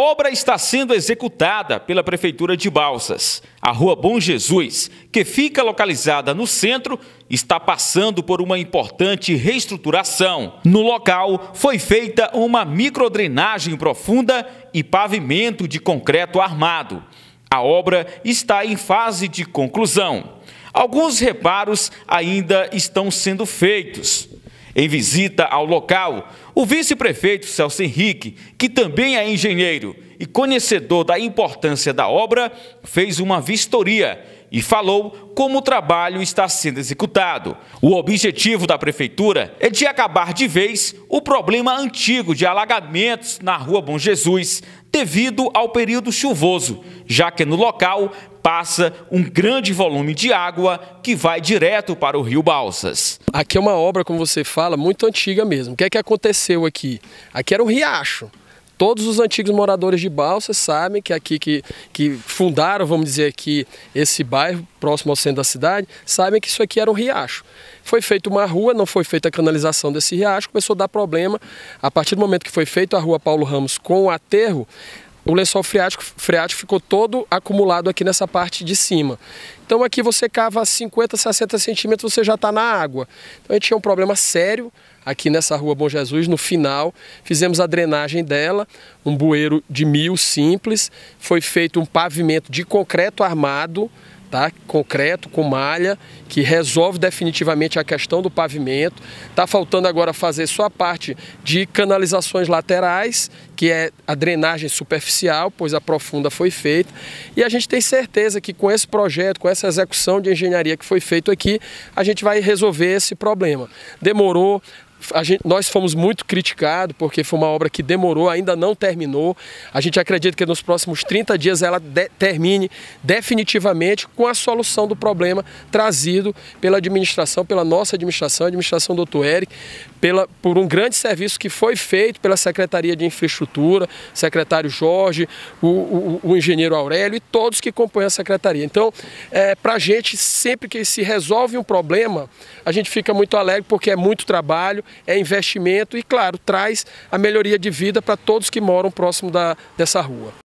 obra está sendo executada pela Prefeitura de Balsas. A Rua Bom Jesus, que fica localizada no centro, está passando por uma importante reestruturação. No local, foi feita uma microdrenagem profunda e pavimento de concreto armado. A obra está em fase de conclusão. Alguns reparos ainda estão sendo feitos. Em visita ao local, o vice-prefeito Celso Henrique, que também é engenheiro e conhecedor da importância da obra, fez uma vistoria e falou como o trabalho está sendo executado. O objetivo da prefeitura é de acabar de vez o problema antigo de alagamentos na Rua Bom Jesus, devido ao período chuvoso, já que no local passa um grande volume de água que vai direto para o Rio Balsas. Aqui é uma obra, como você fala, muito antiga mesmo. O que é que aconteceu? aconteceu aqui? Aqui era um riacho. Todos os antigos moradores de Balsas sabem que aqui que, que fundaram, vamos dizer aqui, esse bairro próximo ao centro da cidade, sabem que isso aqui era um riacho. Foi feita uma rua, não foi feita a canalização desse riacho, começou a dar problema. A partir do momento que foi feita a rua Paulo Ramos com o aterro, o lençol freático, freático ficou todo acumulado aqui nessa parte de cima. Então aqui você cava 50, 60 centímetros, você já está na água. Então a gente tinha um problema sério aqui nessa rua Bom Jesus, no final, fizemos a drenagem dela, um bueiro de mil simples, foi feito um pavimento de concreto armado, tá? concreto, com malha, que resolve definitivamente a questão do pavimento. Está faltando agora fazer só a parte de canalizações laterais, que é a drenagem superficial, pois a profunda foi feita. E a gente tem certeza que com esse projeto, com essa execução de engenharia que foi feito aqui, a gente vai resolver esse problema. Demorou, Gente, nós fomos muito criticados porque foi uma obra que demorou, ainda não terminou. A gente acredita que nos próximos 30 dias ela de, termine definitivamente com a solução do problema trazido pela administração, pela nossa administração, a administração do Dr. Eric, pela, por um grande serviço que foi feito pela Secretaria de Infraestrutura, secretário Jorge, o, o, o engenheiro Aurélio e todos que compõem a secretaria. Então, é, para a gente, sempre que se resolve um problema, a gente fica muito alegre porque é muito trabalho é investimento e, claro, traz a melhoria de vida para todos que moram próximo da, dessa rua.